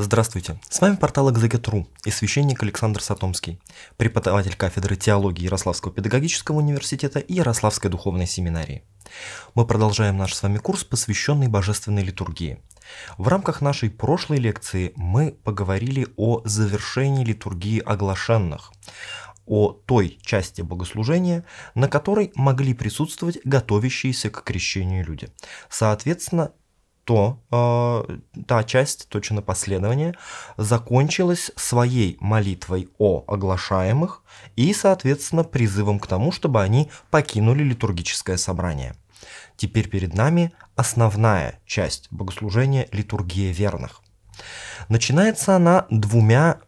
Здравствуйте, с вами портал Экзегет.ру и священник Александр Сатомский, преподаватель кафедры теологии Ярославского педагогического университета и Ярославской духовной семинарии. Мы продолжаем наш с вами курс, посвященный божественной литургии. В рамках нашей прошлой лекции мы поговорили о завершении литургии оглашенных, о той части богослужения, на которой могли присутствовать готовящиеся к крещению люди. Соответственно, то э, та часть, то чинопоследование, закончилась своей молитвой о оглашаемых и, соответственно, призывом к тому, чтобы они покинули литургическое собрание. Теперь перед нами основная часть богослужения «Литургия верных». Начинается она двумя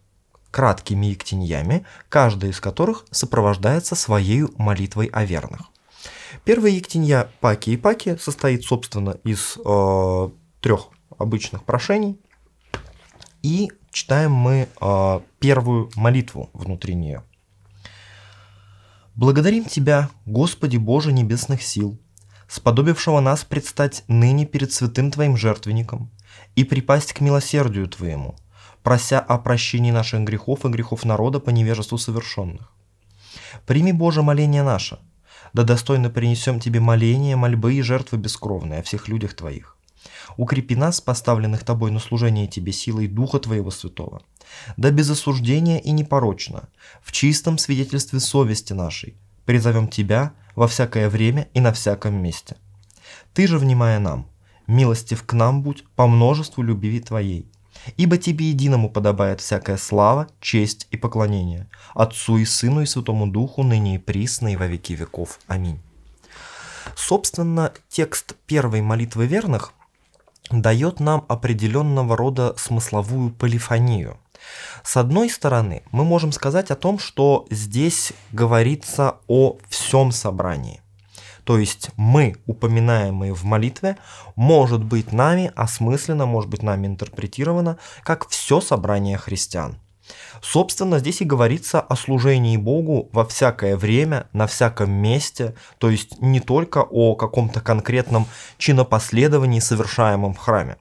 краткими ектиньями, каждая из которых сопровождается своей молитвой о верных. Первая ектинья Паки и Паки состоит, собственно, из э, трех обычных прошений. И читаем мы э, первую молитву внутри нее. «Благодарим Тебя, Господи Боже небесных сил, сподобившего нас предстать ныне перед святым Твоим жертвенником и припасть к милосердию Твоему, прося о прощении наших грехов и грехов народа по невежеству совершенных. Прими, Боже, моление наше, да достойно принесем Тебе моления, мольбы и жертвы бескровные о всех людях Твоих, Укрепи нас, поставленных тобой на служение тебе силой Духа Твоего Святого. Да без осуждения и непорочно, в чистом свидетельстве совести нашей, призовем Тебя во всякое время и на всяком месте. Ты же, внимая нам, милостив к нам будь по множеству любви Твоей, ибо Тебе единому подобает всякая слава, честь и поклонение, Отцу и Сыну и Святому Духу, ныне и присно и во веки веков. Аминь. Собственно, текст первой молитвы верных – дает нам определенного рода смысловую полифонию. С одной стороны, мы можем сказать о том, что здесь говорится о всем собрании. То есть мы, упоминаемые в молитве, может быть нами осмысленно, может быть нами интерпретировано, как все собрание христиан – Собственно, здесь и говорится о служении Богу во всякое время, на всяком месте, то есть не только о каком-то конкретном чинопоследовании, совершаемом в храме.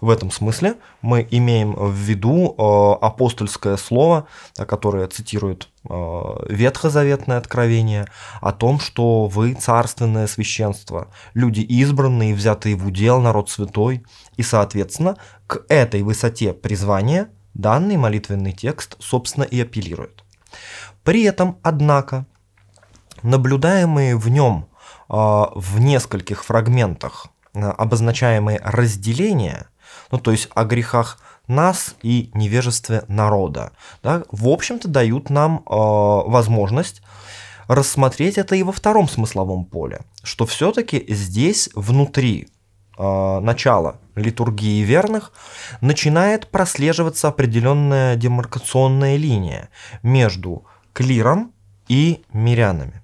В этом смысле мы имеем в виду э, апостольское слово, э, которое цитирует э, Ветхозаветное откровение, о том, что вы царственное священство, люди избранные, взятые в удел, народ святой, и, соответственно, к этой высоте призвания – данный молитвенный текст, собственно, и апеллирует. При этом, однако, наблюдаемые в нем э, а, в нескольких фрагментах э, обозначаемые разделения, ну то есть о грехах нас и невежестве народа, да, в общем-то дают нам э, возможность рассмотреть это и во втором смысловом поле, что все-таки здесь внутри Э, начала литургии верных, начинает прослеживаться определенная демаркационная линия между клиром и мирянами.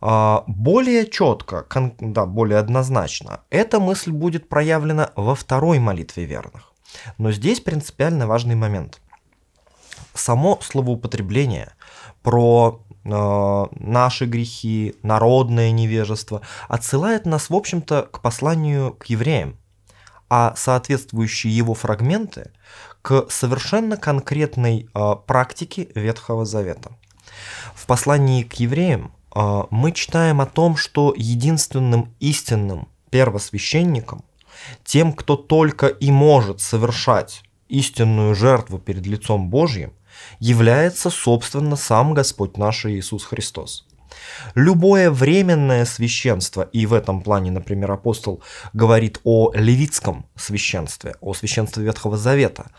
А, более четко, да, более однозначно, эта мысль будет проявлена во второй молитве верных. Но здесь принципиально важный момент. Само словоупотребление про Э, наши грехи, народное невежество, отсылает нас, в общем-то, к посланию к евреям, а соответствующие его фрагменты к совершенно конкретной э, практике Ветхого Завета. В послании к евреям э, мы читаем о том, что единственным истинным первосвященником, тем, кто только и может совершать истинную жертву перед лицом Божьим, является, собственно, сам Господь наш Иисус Христос. Любое временное священство, и в этом плане, например, апостол говорит о левитском священстве, о священстве Ветхого Завета,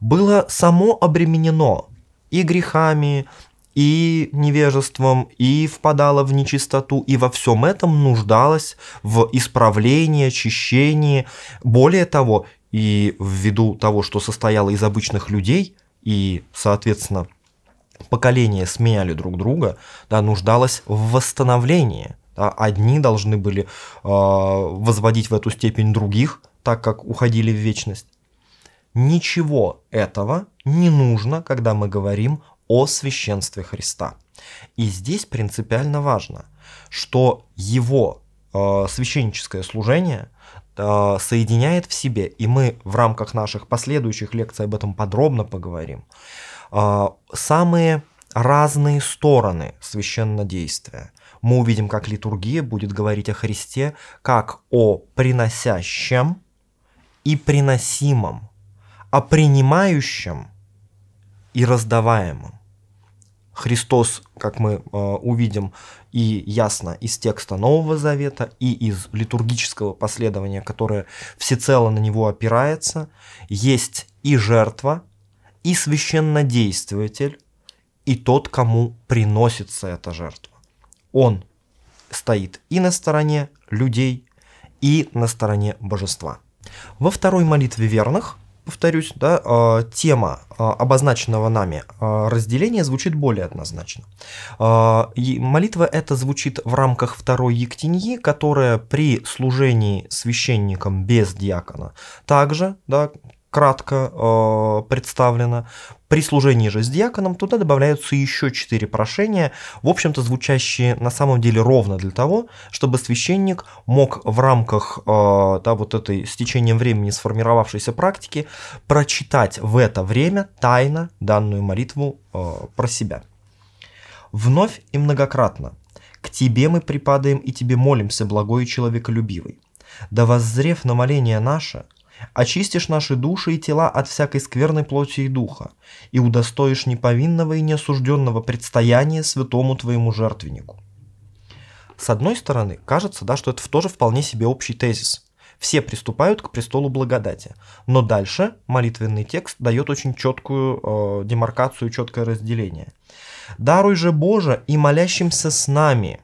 было само обременено и грехами, и невежеством, и впадала в нечистоту, и во всем этом нуждалась в исправлении, очищении. Более того, и ввиду того, что состояло из обычных людей, и, соответственно, поколения сменяли друг друга, да, нуждалось в восстановлении. Да, одни должны были э, возводить в эту степень других, так как уходили в вечность. Ничего этого не нужно, когда мы говорим о священстве Христа. И здесь принципиально важно, что его э, священническое служение Э, соединяет в себе, и мы в рамках наших последующих лекций об этом подробно поговорим, э, самые разные стороны священнодействия. Мы увидим, как литургия будет говорить о Христе как о приносящем и приносимом, о принимающем и раздаваемом. Христос, как мы э, увидим и ясно из текста Нового Завета, и из литургического последования, которое всецело на него опирается, есть и жертва, и священнодействователь, и тот, кому приносится эта жертва. Он стоит и на стороне людей, и на стороне божества. Во второй молитве верных повторюсь, да, а, тема а, обозначенного нами а, разделения звучит более однозначно. Молитва это звучит в рамках второй ектеньи, которая при служении священником без диакона также, да, кратко э, представлена. При служении же с диаконом туда добавляются еще четыре прошения, в общем-то звучащие на самом деле ровно для того, чтобы священник мог в рамках э, да, вот этой с течением времени сформировавшейся практики прочитать в это время тайно данную молитву э, про себя. Вновь и многократно. К тебе мы припадаем и тебе молимся, благой и человеколюбивый. Да воззрев на моление наше, очистишь наши души и тела от всякой скверной плоти и духа, и удостоишь неповинного и неосужденного предстояния святому твоему жертвеннику. С одной стороны, кажется, да, что это тоже вполне себе общий тезис. Все приступают к престолу благодати. Но дальше молитвенный текст дает очень четкую э, демаркацию, четкое разделение. «Даруй же Боже и молящимся с нами»,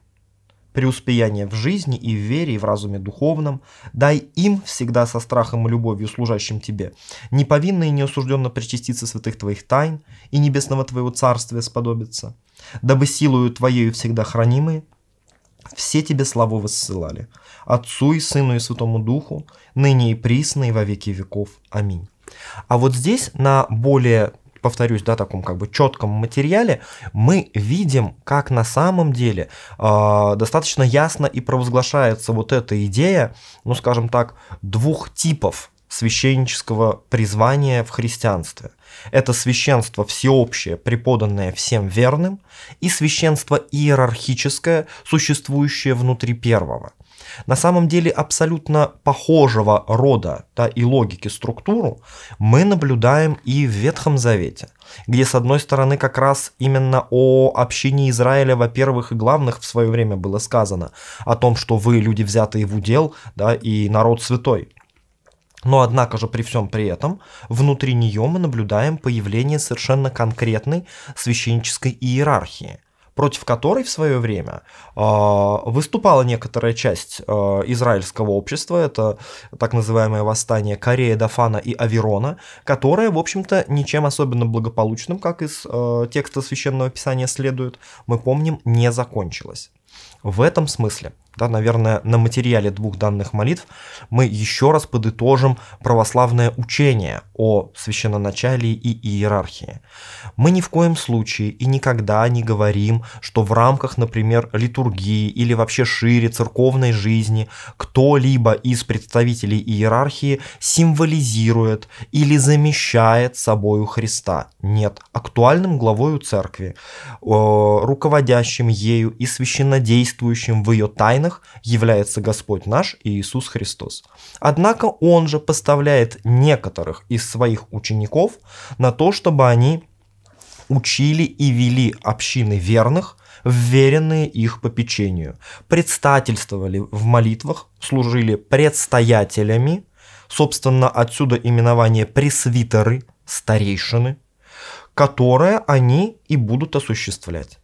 преуспеяние в жизни и в вере, и в разуме духовном. Дай им всегда со страхом и любовью служащим тебе, неповинно и неосужденно причаститься святых твоих тайн и небесного твоего царствия сподобиться, дабы силою твоею всегда хранимые, все тебе славу воссылали, Отцу и Сыну и Святому Духу, ныне и присно и во веки веков. Аминь. А вот здесь на более повторюсь, да, таком как бы четком материале, мы видим, как на самом деле э, достаточно ясно и провозглашается вот эта идея, ну, скажем так, двух типов священнического призвания в христианстве. Это священство всеобщее, преподанное всем верным, и священство иерархическое, существующее внутри первого – на самом деле абсолютно похожего рода да, и логики структуру мы наблюдаем и в Ветхом Завете, где с одной стороны как раз именно о общине Израиля, во-первых, и главных в свое время было сказано о том, что вы люди взятые в удел да, и народ святой, но однако же при всем при этом внутри нее мы наблюдаем появление совершенно конкретной священнической иерархии, против которой в свое время а, выступала некоторая часть а, израильского общества, это так называемое восстание Корея, Дафана и Аверона, которое, в общем-то, ничем особенно благополучным, как из а, текста Священного Писания следует, мы помним, не закончилось. В этом смысле, да, наверное, на материале двух данных молитв мы еще раз подытожим православное учение о священноначалии и иерархии. Мы ни в коем случае и никогда не говорим, что в рамках, например, литургии или вообще шире церковной жизни кто-либо из представителей иерархии символизирует или замещает собою Христа. Нет, актуальным главою церкви, э, руководящим ею и священно истинно действующим в ее тайнах является Господь наш Иисус Христос. Однако Он же поставляет некоторых из своих учеников на то, чтобы они учили и вели общины верных, вверенные их попечению, предстательствовали в молитвах, служили предстоятелями, собственно, отсюда именование пресвитеры, старейшины, которое они и будут осуществлять.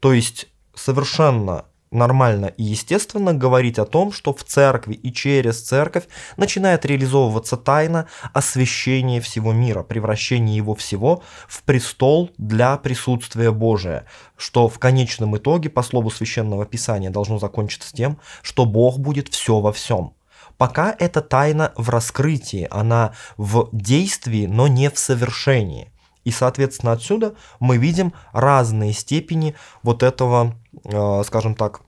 То есть совершенно нормально и естественно говорить о том, что в церкви и через церковь начинает реализовываться тайна освящения всего мира, превращения его всего в престол для присутствия Божия, что в конечном итоге, по слову Священного Писания, должно закончиться тем, что Бог будет все во всем. Пока эта тайна в раскрытии, она в действии, но не в совершении – и, соответственно, отсюда мы видим разные степени вот этого, э, скажем так,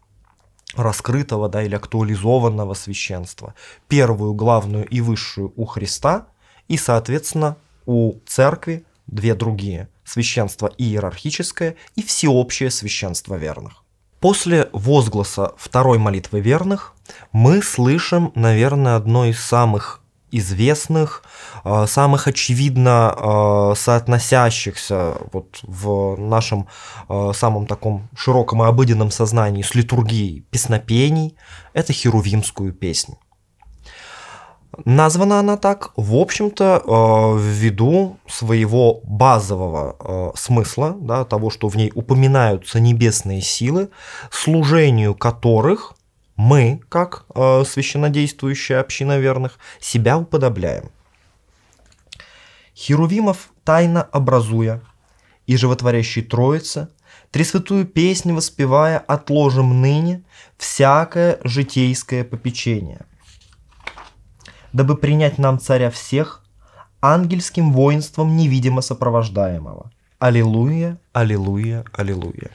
раскрытого да, или актуализованного священства. Первую, главную и высшую у Христа, и, соответственно, у церкви две другие – священство иерархическое и всеобщее священство верных. После возгласа второй молитвы верных мы слышим, наверное, одно из самых известных, э, самых очевидно э, соотносящихся вот в нашем э, самом таком широком и обыденном сознании с литургией песнопений, это херувимскую песнь. Названа она так, в общем-то, ввиду своего базового смысла, да, того, что в ней упоминаются небесные силы, служению которых – мы, как э, священнодействующая община верных, себя уподобляем. Херувимов тайно образуя и животворящей Троице, Тресвятую песнь воспевая, отложим ныне всякое житейское попечение. Дабы принять нам царя всех, ангельским воинством невидимо сопровождаемого. Аллилуйя, аллилуйя, аллилуйя.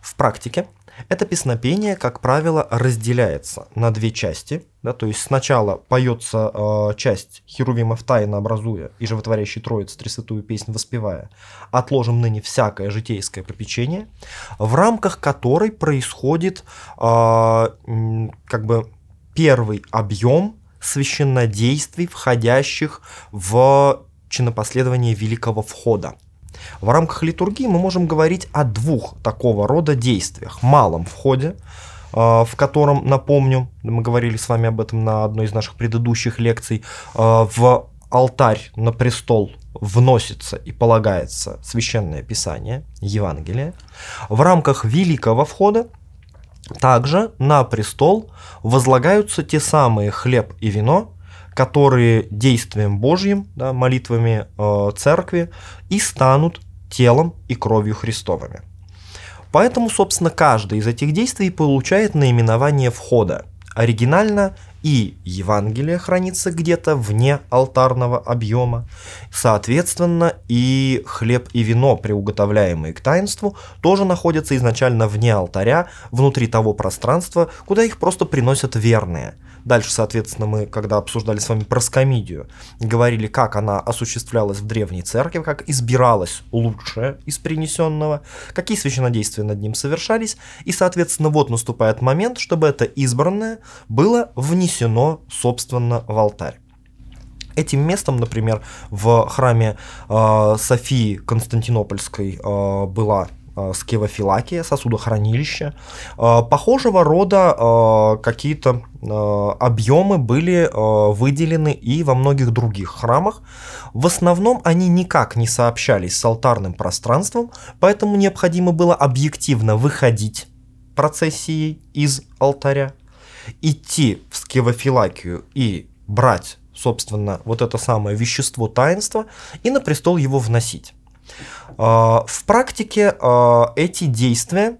В практике это песнопение, как правило, разделяется на две части. Да, то есть сначала поется э, часть Херувимов тайно образуя и животворящий троиц трясвятую песнь воспевая, отложим ныне всякое житейское попечение, в рамках которой происходит э, как бы первый объем священнодействий, входящих в чинопоследование Великого Входа – в рамках литургии мы можем говорить о двух такого рода действиях. Малом входе, э, в котором, напомню, мы говорили с вами об этом на одной из наших предыдущих лекций, э, в алтарь на престол вносится и полагается священное писание, Евангелие. В рамках великого входа также на престол возлагаются те самые хлеб и вино, которые действием Божьим, да, молитвами э, церкви, и станут телом и кровью Христовыми. Поэтому, собственно, каждое из этих действий получает наименование входа. Оригинально и Евангелие хранится где-то вне алтарного объема. Соответственно, и хлеб и вино, приуготовляемые к таинству, тоже находятся изначально вне алтаря, внутри того пространства, куда их просто приносят верные. Дальше, соответственно, мы, когда обсуждали с вами проскомидию, говорили, как она осуществлялась в Древней Церкви, как избиралось лучшее из принесенного, какие священодействия над ним совершались, и, соответственно, вот наступает момент, чтобы это избранное было внесено принесено, собственно, в алтарь. Этим местом, например, в храме э, Софии Константинопольской э, была а, скевофилакия, сосудохранилище. Похожего рода какие-то объемы были выделены и во многих других храмах. В основном они никак не сообщались с алтарным пространством, поэтому необходимо было объективно выходить процессией из алтаря идти в скевофилакию и брать, собственно, вот это самое вещество таинства и на престол его вносить. А, в практике а, эти действия,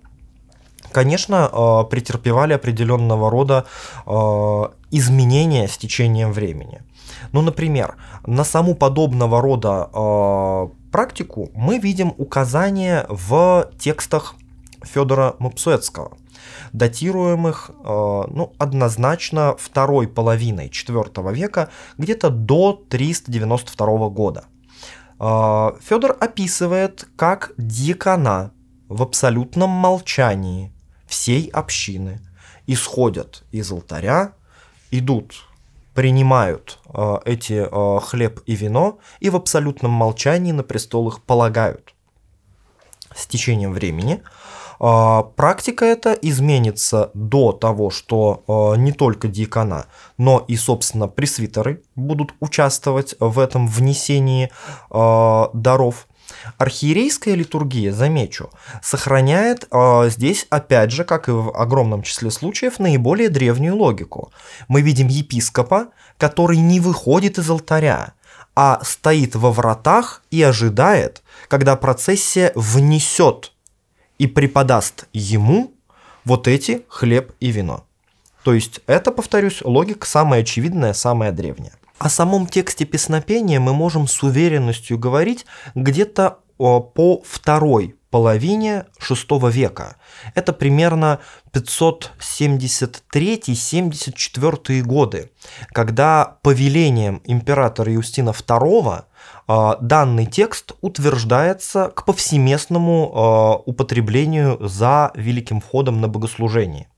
конечно, а, претерпевали определенного рода изменения с течением времени. Ну, например, на саму подобного рода практику мы видим указания в текстах Федора Мапсуэцкого – датируемых э, ну, однозначно второй половиной IV века, где-то до 392 года. Э, Федор описывает, как дикона в абсолютном молчании всей общины исходят из алтаря, идут принимают э, эти хлеб и вино и в абсолютном молчании на престол их полагают. С течением времени а, практика эта изменится до того, что а, не только диакона, но и, собственно, пресвитеры будут участвовать в этом внесении а, даров. Архиерейская литургия, замечу, сохраняет э, здесь, опять же, как и в огромном числе случаев, наиболее древнюю логику. Мы видим епископа, который не выходит из алтаря, а стоит во вратах и ожидает, когда процессия внесет и преподаст ему вот эти хлеб и вино. То есть это, повторюсь, логика самая очевидная, самая древняя. О самом тексте песнопения мы можем с уверенностью говорить где-то по второй половине шестого века. Это примерно 573-74 годы, когда повелением императора Юстина II а, данный текст утверждается к повсеместному а, употреблению за великим входом на богослужение.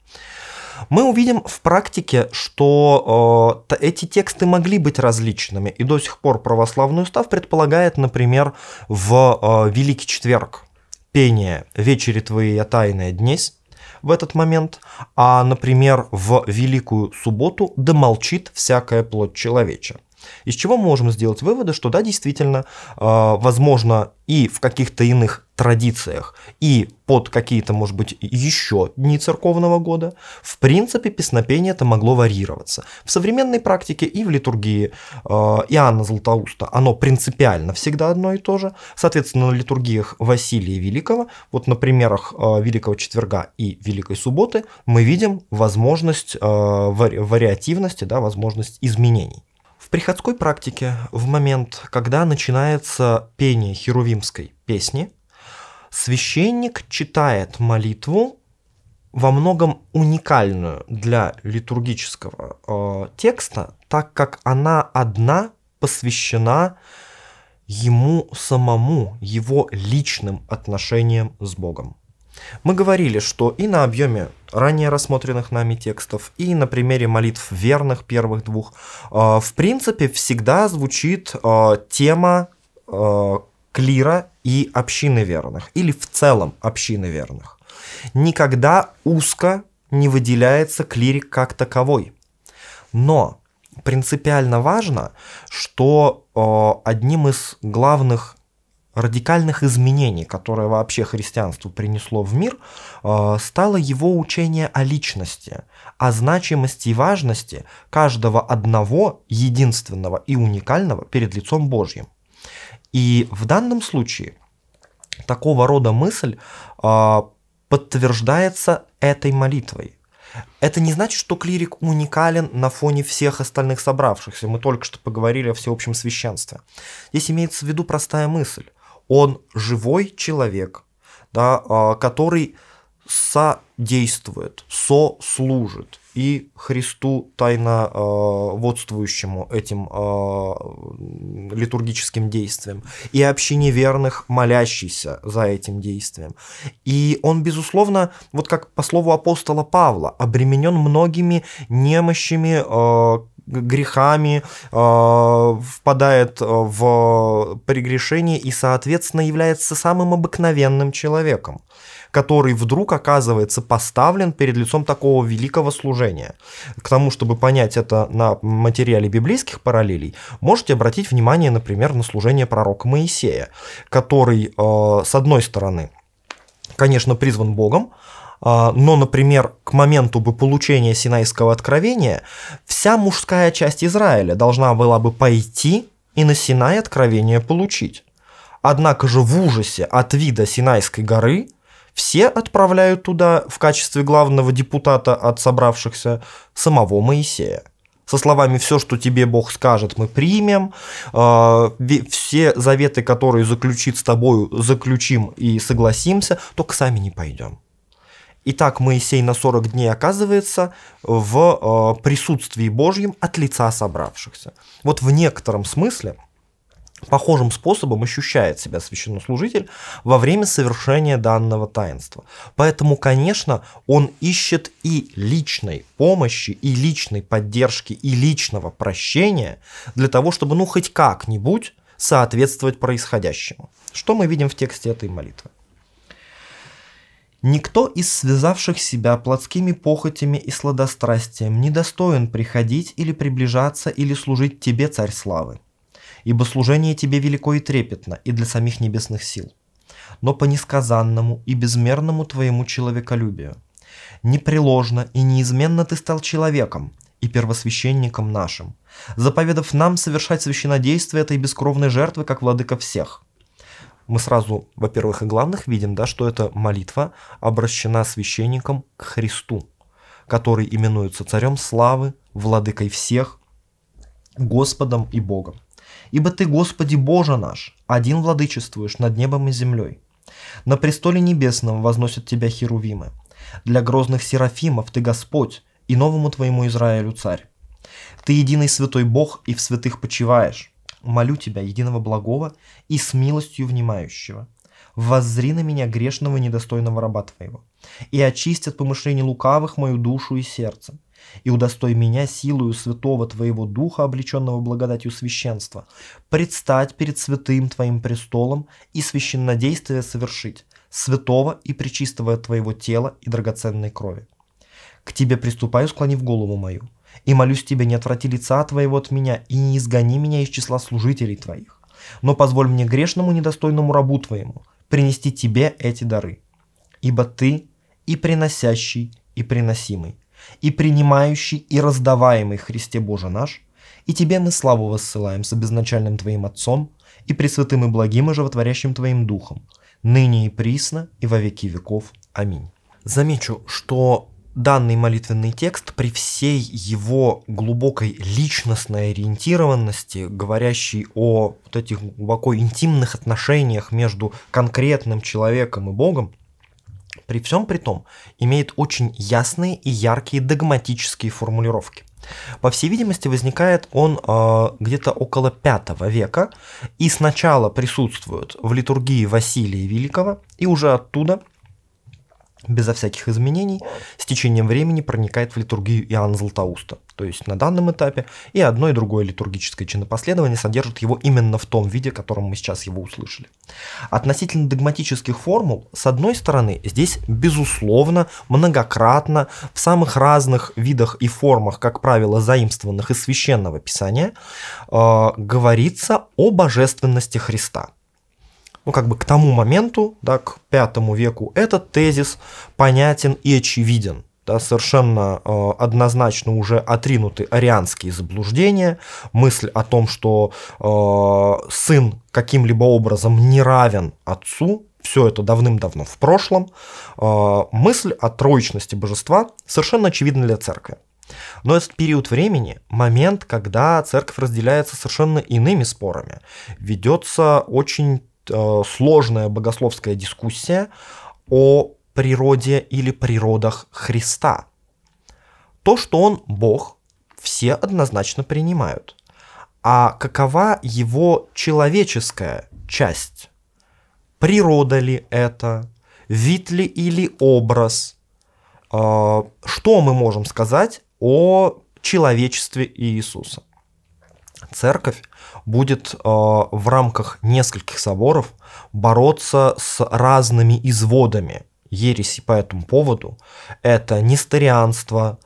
Мы увидим в практике, что э, эти тексты могли быть различными, и до сих пор православный устав предполагает, например, в э, Великий Четверг пение «Вечери твои я тайное днесь», в этот момент, а, например, в Великую Субботу «Да молчит всякая плоть человеча». Из чего мы можем сделать выводы, что да, действительно, э, возможно, и в каких-то иных традициях, и под какие-то, может быть, еще дни церковного года, в принципе, песнопение это могло варьироваться. В современной практике и в литургии э, Иоанна Златоуста оно принципиально всегда одно и то же. Соответственно, на литургиях Василия Великого, вот на примерах э, Великого Четверга и Великой Субботы, мы видим возможность вариативности, да, возможность изменений. В приходской практике в момент, когда начинается пение херувимской песни, священник читает молитву, во многом уникальную для литургического э, текста, так как она одна посвящена ему самому, его личным отношениям с Богом. Мы говорили, что и на объеме ранее рассмотренных нами текстов и на примере молитв верных первых двух, а, в принципе, всегда звучит а, тема а, клира и общины верных, или в целом общины верных. Никогда узко не выделяется клирик как таковой. Но принципиально важно, что одним из главных радикальных изменений, которые вообще христианство принесло в мир, э, стало его учение о личности, о значимости и важности каждого одного, единственного и уникального перед лицом Божьим. И в данном случае такого рода мысль э, подтверждается этой молитвой. Это не значит, что клирик уникален на фоне всех остальных собравшихся. Мы только что поговорили о всеобщем священстве. Здесь имеется в виду простая мысль. Он живой человек, да, а, который содействует, сослужит и Христу тайно э, водствующему этим а, литургическим действием, и общине верных, молящийся за этим действием. И он, безусловно, вот как по слову апостола Павла, обременен многими немощами, грехами, а, впадает а, в прегрешение и, соответственно, является самым обыкновенным человеком который вдруг оказывается поставлен перед лицом такого великого служения. К тому, чтобы понять это на материале библейских параллелей, можете обратить внимание, например, на служение пророка Моисея, который, а, с одной стороны, конечно, призван Богом, а, но, например, к моменту бы получения Синайского откровения, вся мужская часть Израиля должна была бы пойти и на Синай откровение получить. Однако же в ужасе от вида Синайской горы все отправляют туда в качестве главного депутата от собравшихся самого Моисея со словами «все, что тебе Бог скажет, мы примем», а, «все заветы, которые заключит с тобою, заключим и согласимся, только сами не пойдем». Итак, так Моисей на 40 дней оказывается в э, присутствии Божьем от лица собравшихся. Вот в некотором смысле похожим способом ощущает себя священнослужитель во время совершения данного таинства. Поэтому, конечно, он ищет и личной помощи, и личной поддержки, и личного прощения для того, чтобы ну хоть как-нибудь соответствовать происходящему. Что мы видим в тексте этой молитвы? Никто из связавших себя плотскими похотями и сладострастием не достоин приходить или приближаться или служить тебе, царь славы. Ибо служение тебе велико и трепетно, и для самих небесных сил. Но по несказанному и безмерному твоему человеколюбию. Непреложно и неизменно ты стал человеком и первосвященником нашим, заповедав нам совершать священодействие этой бескровной жертвы как владыка всех – мы сразу, во-первых, и главных видим, да, что эта молитва обращена священником к Христу, который именуется царем славы, владыкой всех, Господом и Богом. Ибо ты, Господи Боже наш, один владычествуешь над небом и землей. На престоле небесном возносят тебя херувимы. Для грозных серафимов ты Господь, и новому твоему Израилю царь. Ты единый святой Бог и в святых почиваешь молю тебя, единого благого и с милостью внимающего. Воззри на меня грешного и недостойного раба твоего, и очисти от помышлений лукавых мою душу и сердце, и удостой меня силою святого твоего духа, облеченного благодатью священства, предстать перед святым твоим престолом и священнодействие совершить, святого и пречистого твоего тела и драгоценной крови. К тебе приступаю, склонив голову мою, и молюсь тебе, не отврати лица твоего от меня, и не изгони меня из числа служителей твоих. Но позволь мне грешному недостойному рабу твоему принести тебе эти дары. Ибо ты и приносящий, и приносимый, и принимающий, и раздаваемый Христе Боже наш, и тебе мы славу воссылаем с обезначальным твоим Отцом, и пресвятым и благим и животворящим твоим Духом, ныне и присно, и во веки веков. Аминь. Замечу, что данный молитвенный текст при всей его глубокой личностной ориентированности, говорящий о вот этих глубоко интимных отношениях между конкретным человеком и Богом, при всем при том имеет очень ясные и яркие догматические формулировки. По всей видимости, возникает он э, где-то около V века и сначала присутствует в литургии Василия Великого и уже оттуда – безо всяких изменений, с течением времени проникает в литургию Иоанна Златоуста. То есть на данном этапе и одно и другое литургическое чинопоследование содержит его именно в том виде, в котором мы сейчас его услышали. Относительно догматических формул, с одной стороны, здесь безусловно, многократно, в самых разных видах и формах, как правило, заимствованных из священного писания, э, говорится о божественности Христа – ну, как бы к тому моменту, да, к пятому веку, этот тезис понятен и очевиден. Да, совершенно э, однозначно уже отринуты арианские заблуждения, мысль о том, что э, сын каким-либо образом не равен отцу, все это давным-давно в прошлом, э, мысль о троечности божества совершенно очевидна для церкви. Но этот период времени – момент, когда церковь разделяется совершенно иными спорами. Ведется очень Э, сложная богословская дискуссия о природе или природах Христа. То, что он Бог, все однозначно принимают. А какова его человеческая часть? Природа ли это? Вид ли или образ? Э, что мы можем сказать о человечестве Иисуса? церковь будет э, в рамках нескольких соборов бороться с разными изводами ереси по этому поводу. Это нестарианство,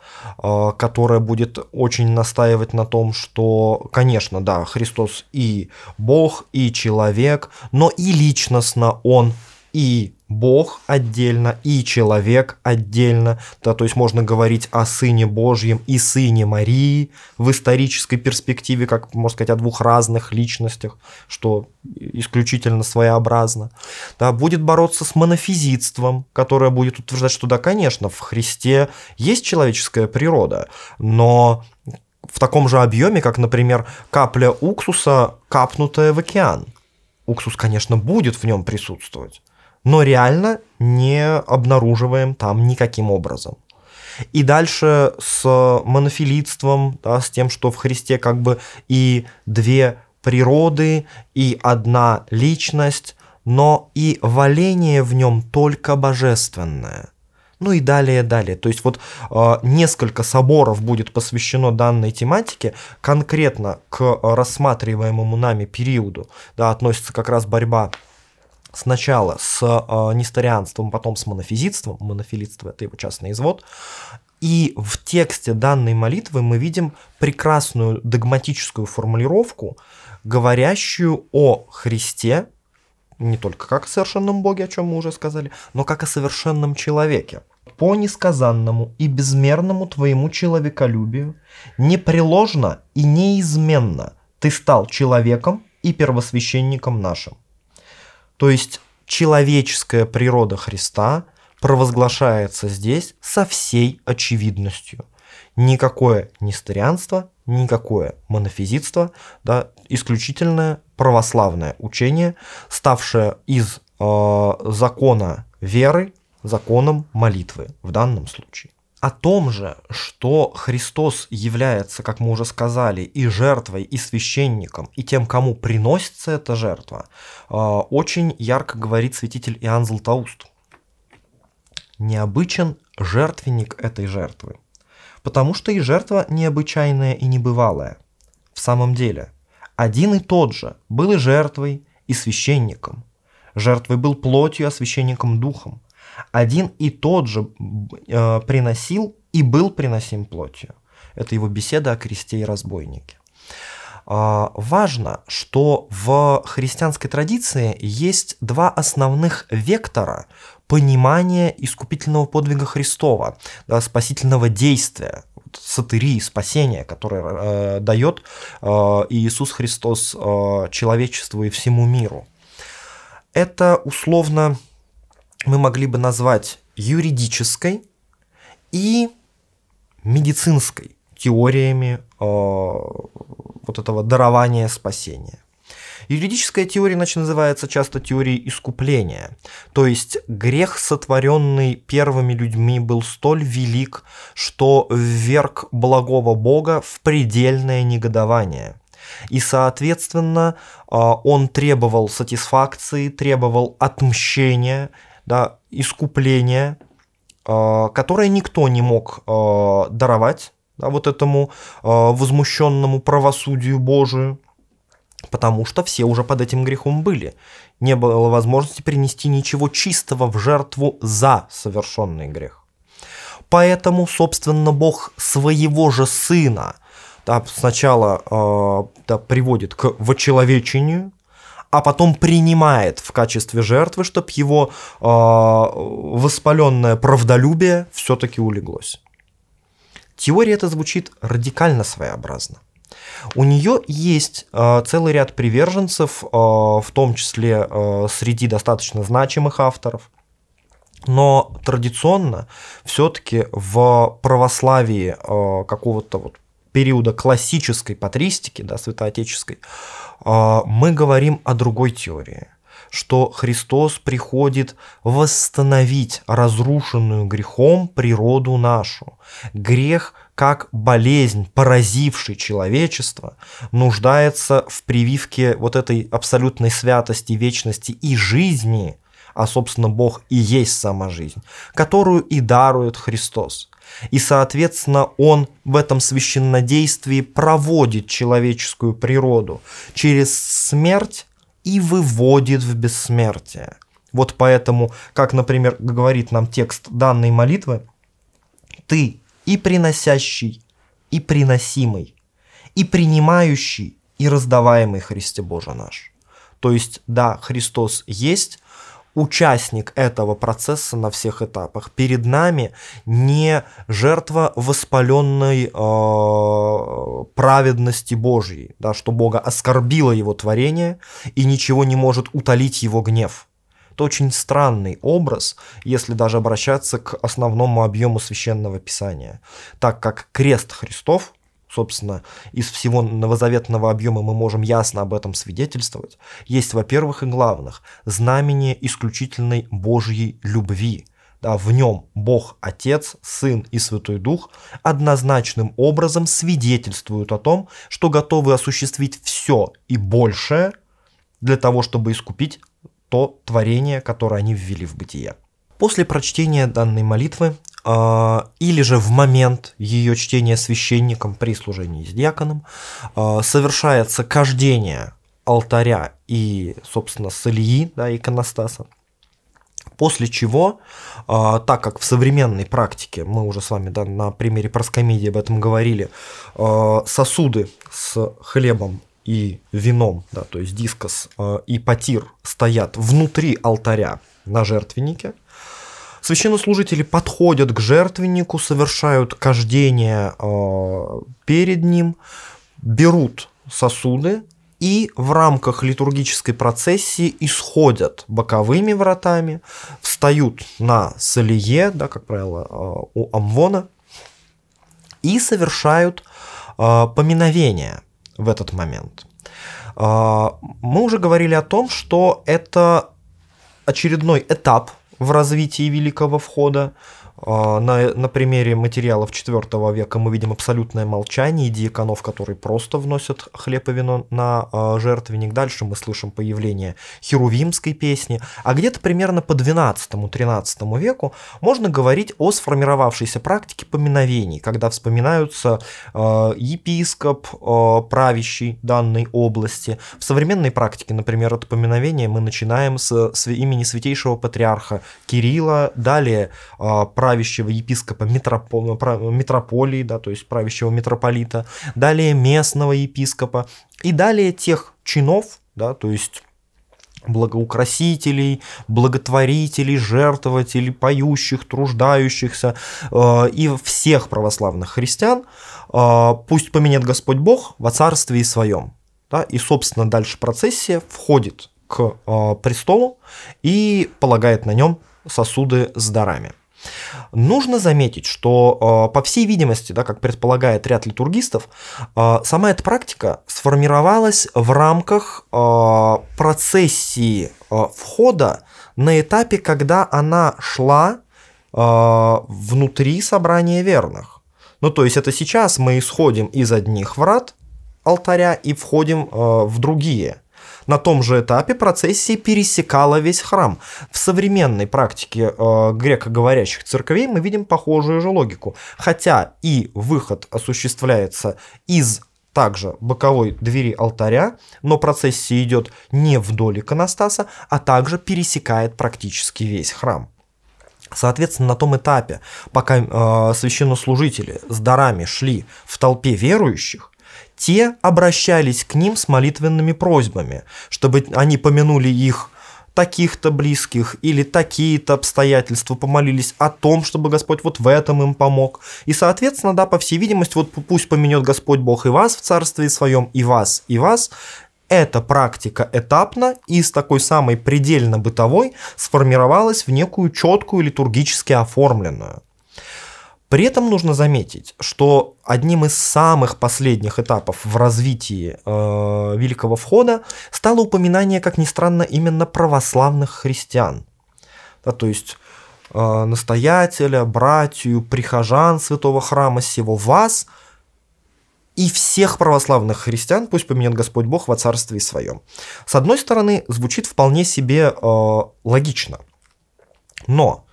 э, которое будет очень настаивать на том, что, конечно, да, Христос и Бог, и человек, но и личностно Он и Бог отдельно и человек отдельно, да, то есть можно говорить о Сыне Божьем и Сыне Марии в исторической перспективе, как можно сказать, о двух разных личностях, что исключительно своеобразно. Да, будет бороться с монофизитством, которое будет утверждать, что да, конечно, в Христе есть человеческая природа, но в таком же объеме, как, например, капля уксуса, капнутая в океан. Уксус, конечно, будет в нем присутствовать но реально не обнаруживаем там никаким образом. И дальше с монофилитством, да, с тем, что в Христе как бы и две природы, и одна личность, но и валение в нем только божественное. Ну и далее, далее. То есть вот э, несколько соборов будет посвящено данной тематике, конкретно к рассматриваемому нами периоду, да, относится как раз борьба сначала с э, несторианством, потом с монофизитством, монофилитство – это его частный извод, и в тексте данной молитвы мы видим прекрасную догматическую формулировку, говорящую о Христе, не только как о совершенном Боге, о чем мы уже сказали, но как о совершенном человеке. По несказанному и безмерному твоему человеколюбию непреложно и неизменно ты стал человеком и первосвященником нашим. То есть человеческая природа Христа провозглашается здесь со всей очевидностью. Никакое нестерианство, никакое монофизитство, да, исключительное православное учение, ставшее из э, закона веры законом молитвы в данном случае о том же, что Христос является, как мы уже сказали, и жертвой, и священником, и тем, кому приносится эта жертва, а, очень ярко говорит святитель Иоанн Златоуст. Необычен жертвенник этой жертвы, потому что и жертва необычайная и небывалая. В самом деле, один и тот же был и жертвой, и священником. Жертвой был плотью, а священником духом – один и тот же э, приносил и был приносим плотью. Это его беседа о кресте и разбойнике. Э, важно, что в христианской традиции есть два основных вектора понимания искупительного подвига Христова, да, спасительного действия, сатырии, спасения, которое э, дает э, Иисус Христос э, человечеству и всему миру. Это условно мы могли бы назвать юридической и медицинской теориями э, вот этого дарования спасения. Юридическая теория иначе называется часто теорией искупления, то есть грех, сотворенный первыми людьми, был столь велик, что вверг благого Бога в предельное негодование – и, соответственно, э, он требовал сатисфакции, требовал отмщения да, искупление, а, которое никто не мог а, даровать да, вот этому а, возмущенному правосудию Божию, потому что все уже под этим грехом были. Не было возможности принести ничего чистого в жертву за совершенный грех. Поэтому, собственно, Бог своего же сына – да, сначала э, да, приводит к вочеловечению, а потом принимает в качестве жертвы, чтобы его э, воспаленное правдолюбие все-таки улеглось. Теория эта звучит радикально своеобразно. У нее есть э, целый ряд приверженцев, э, в том числе э, среди достаточно значимых авторов. Но традиционно все-таки в православии э, какого-то вот периода классической патристики, да, святоотеческой, а, мы говорим о другой теории, что Христос приходит восстановить разрушенную грехом природу нашу. Грех как болезнь, поразивший человечество, нуждается в прививке вот этой абсолютной святости, вечности и жизни, а, собственно, Бог и есть сама жизнь, которую и дарует Христос – и, соответственно, он в этом священнодействии проводит человеческую природу через смерть и выводит в бессмертие. Вот поэтому, как, например, говорит нам текст данной молитвы, «Ты и приносящий, и приносимый, и принимающий, и раздаваемый Христе Боже наш». То есть, да, Христос есть, участник этого процесса на всех этапах. Перед нами не жертва воспаленной э, праведности Божьей, да, что Бога оскорбило его творение и ничего не может утолить его гнев. Это очень странный образ, если даже обращаться к основному объему священного писания, так как крест Христов – собственно, из всего новозаветного объема мы можем ясно об этом свидетельствовать, есть, во-первых, и главных, знамение исключительной Божьей любви – да, в нем Бог Отец, Сын и Святой Дух однозначным образом свидетельствуют о том, что готовы осуществить все и большее для того, чтобы искупить то творение, которое они ввели в бытие. После прочтения данной молитвы а, или же в момент ее чтения священником при служении с диаконом а, совершается кождение алтаря и, собственно, с Ильи, да, иконостаса. После чего, а, так как в современной практике, мы уже с вами да, на примере проскомедии об этом говорили, сосуды с хлебом и вином, да, то есть дискос и потир стоят внутри алтаря на жертвеннике, Священнослужители подходят к жертвеннику, совершают кождение э, перед ним, берут сосуды и в рамках литургической процессии исходят боковыми вратами, встают на солие, да, как правило, э, у амвона, и совершают э, поминовение в этот момент. Мы уже говорили о том, что это очередной этап – в развитии Великого Входа, а, на, на примере материалов IV века мы видим абсолютное молчание диаконов, которые просто вносят хлеб и вино на э, жертвенник. Дальше мы слышим появление херувимской песни. А где-то примерно по XII-XIII веку можно говорить о сформировавшейся практике поминовений, когда вспоминаются э, епископ, э, правящий данной области. В современной практике, например, от поминовения мы начинаем с, с имени святейшего патриарха Кирилла, далее э, правящего епископа метрополии, да, то есть правящего митрополита, далее местного епископа и далее тех чинов, да, то есть благоукрасителей, благотворителей, жертвователей, поющих, труждающихся э, и всех православных христиан, э, пусть поменет Господь Бог во царстве своем. Да, и, собственно, дальше процессия входит к э, престолу и полагает на нем сосуды с дарами. Нужно заметить, что, э, по всей видимости, да, как предполагает ряд литургистов, э, сама эта практика сформировалась в рамках э, процессии входа на этапе, когда она шла внутри собрания верных. Ну, то есть это сейчас мы исходим из одних врат алтаря и входим в другие на том же этапе процессия пересекала весь храм. В современной практике э, говорящих церквей мы видим похожую же логику. Хотя и выход осуществляется из также боковой двери алтаря, но процессия идет не вдоль иконостаса, а также пересекает практически весь храм. Соответственно, на том этапе, пока э, священнослужители с дарами шли в толпе верующих, те обращались к ним с молитвенными просьбами, чтобы они помянули их таких-то близких или такие-то обстоятельства, помолились о том, чтобы Господь вот в этом им помог. И, соответственно, да, по всей видимости, вот пусть поменет Господь Бог и вас в Царстве Своем, и вас, и вас, эта практика этапно из такой самой предельно бытовой сформировалась в некую четкую литургически оформленную. При этом нужно заметить, что одним из самых последних этапов в развитии э, Великого Входа стало упоминание, как ни странно, именно православных христиан. Да, то есть э, настоятеля, братью, прихожан святого храма сего вас и всех православных христиан пусть поменят Господь Бог во царстве своем. С одной стороны, звучит вполне себе э, логично. Но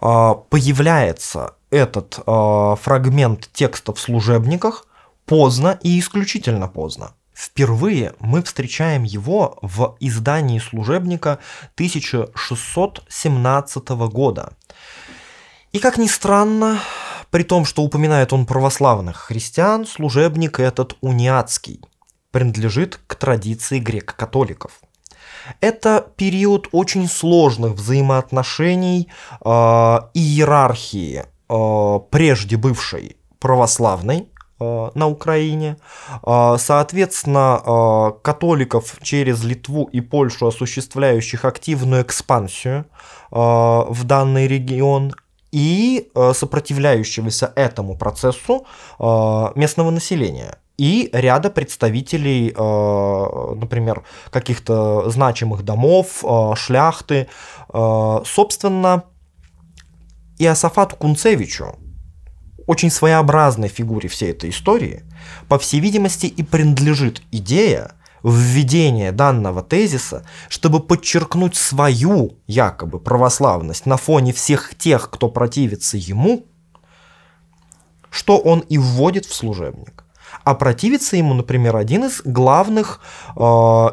а, появляется этот а, фрагмент текста в служебниках поздно и исключительно поздно. Впервые мы встречаем его в издании служебника 1617 года. И как ни странно, при том, что упоминает он православных христиан, служебник этот униатский принадлежит к традиции греко-католиков – это период очень сложных взаимоотношений э, иерархии э, прежде бывшей православной а, на Украине. соответственно, католиков через Литву и Польшу, осуществляющих активную экспансию в данный регион, и сопротивляющегося этому процессу местного населения – и ряда представителей, э, например, каких-то значимых домов, э, шляхты. Э, собственно, Иосафату Кунцевичу, очень своеобразной фигуре всей этой истории, по всей видимости, и принадлежит идея введения данного тезиса, чтобы подчеркнуть свою якобы православность на фоне всех тех, кто противится ему, что он и вводит в служебник а противится ему, например, один из главных э,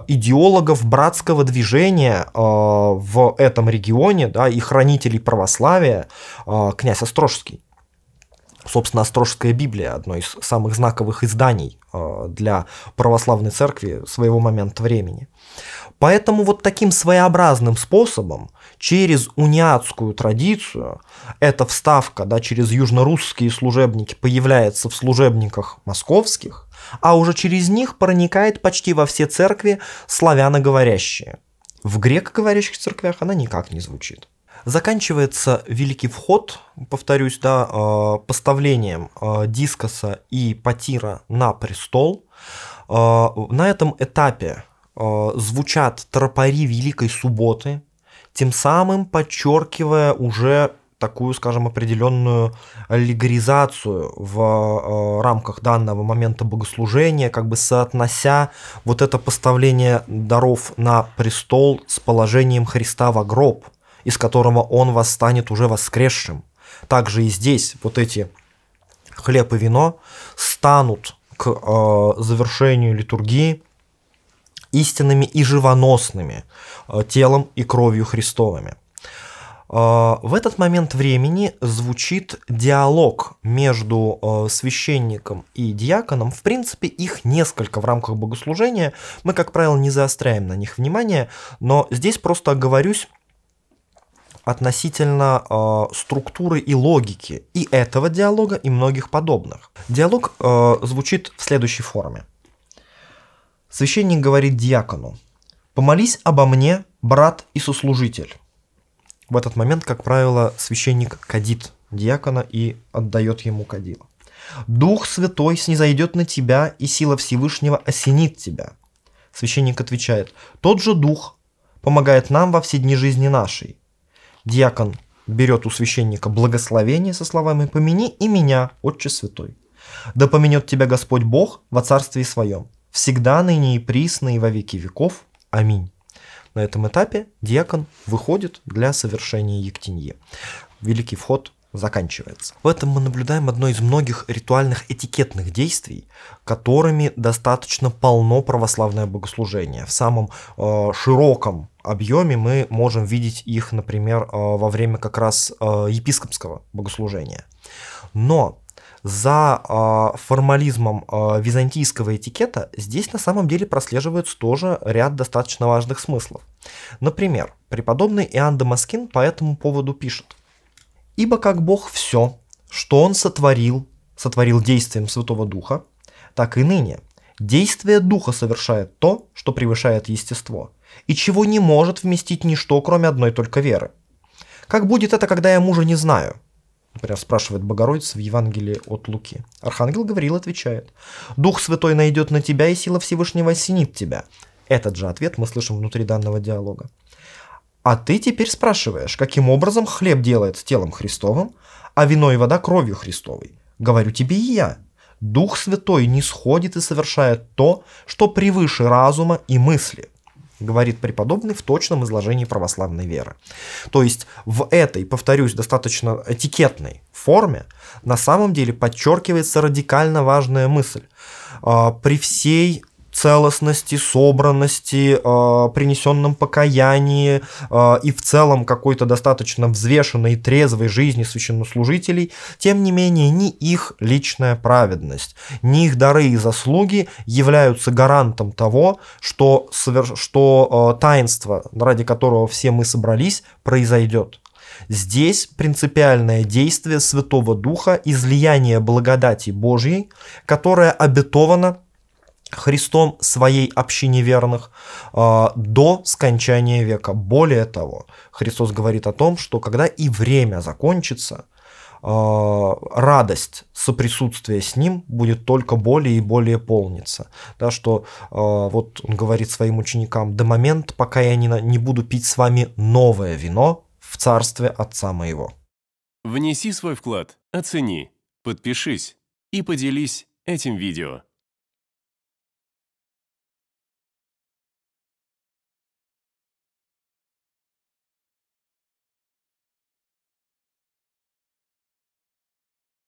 идеологов братского движения э, в этом регионе да, и хранителей православия, э, князь Острожский собственно, Острожская Библия, одно из самых знаковых изданий э, для православной церкви своего момента времени. Поэтому вот таким своеобразным способом, через униатскую традицию, эта вставка да, через южнорусские служебники появляется в служебниках московских, а уже через них проникает почти во все церкви славяноговорящие. В греко говорящих церквях она никак не звучит. Заканчивается великий вход, повторюсь, да, э, поставлением э, дискоса и потира на престол. Э, на этом этапе звучат тропари Великой Субботы, тем самым подчеркивая уже такую, скажем, определенную аллегоризацию в э, рамках данного момента богослужения, как бы соотнося вот это поставление даров на престол с положением Христа в гроб из которого он восстанет уже воскресшим. Также и здесь вот эти хлеб и вино станут к э, завершению литургии истинными и живоносными э, телом и кровью Христовыми. Э, в этот момент времени звучит диалог между э, священником и диаконом. В принципе, их несколько в рамках богослужения. Мы, как правило, не заостряем на них внимание, но здесь просто оговорюсь относительно э, структуры и логики и этого диалога, и многих подобных. Диалог э, звучит в следующей форме. Священник говорит диакону, «Помолись обо мне, брат и сослужитель». В этот момент, как правило, священник кадит диакона и отдает ему кадило. «Дух Святой снизойдет на тебя, и сила Всевышнего осенит тебя». Священник отвечает, «Тот же Дух помогает нам во все дни жизни нашей, диакон берет у священника благословение со словами «Помяни и меня, Отче Святой». «Да поменет тебя Господь Бог во Царстве Своем, всегда, ныне и присно, и во веки веков. Аминь». На этом этапе диакон выходит для совершения ектинье. Великий вход заканчивается. В этом мы наблюдаем одно из многих ритуальных этикетных действий, которыми достаточно полно православное богослужение в самом э, широком объеме мы можем видеть их, например, э, во время как раз э, епископского богослужения. Но за э, формализмом византийского этикета здесь на самом деле прослеживается тоже ряд достаточно важных смыслов. Например, преподобный Иоанн Дамаскин по этому поводу пишет. «Ибо как Бог все, что Он сотворил, сотворил действием Святого Духа, так и ныне. Действие Духа совершает то, что превышает естество, и чего не может вместить ничто, кроме одной только веры. Как будет это, когда я мужа не знаю? Например, спрашивает Богородица в Евангелии от Луки. Архангел Гавриил отвечает. «Дух Святой найдет на тебя, и сила Всевышнего осенит тебя». Этот же ответ мы слышим внутри данного диалога. А ты теперь спрашиваешь, каким образом хлеб делает телом Христовым, а вино и вода кровью Христовой? Говорю тебе и я. Дух Святой не сходит и совершает то, что превыше разума и мысли – говорит преподобный в точном изложении православной веры. То есть в этой, повторюсь, достаточно этикетной форме на самом деле подчеркивается радикально важная мысль. А, при всей целостности, собранности, э, принесенном покаянии э, и в целом какой-то достаточно взвешенной и трезвой жизни священнослужителей, тем не менее ни их личная праведность, ни их дары и заслуги являются гарантом того, что, соверш... что э, таинство, ради которого все мы собрались, произойдет. Здесь принципиальное действие Святого Духа, излияние благодати Божьей, которое обетовано Христом своей общине верных а, до скончания века. Более того, Христос говорит о том, что когда и время закончится, а, радость соприсутствия с ним будет только более и более полниться. Да, что а, вот он говорит своим ученикам, до момента, пока я не, не буду пить с вами новое вино в царстве Отца моего. Внеси свой вклад, оцени, подпишись и поделись этим видео.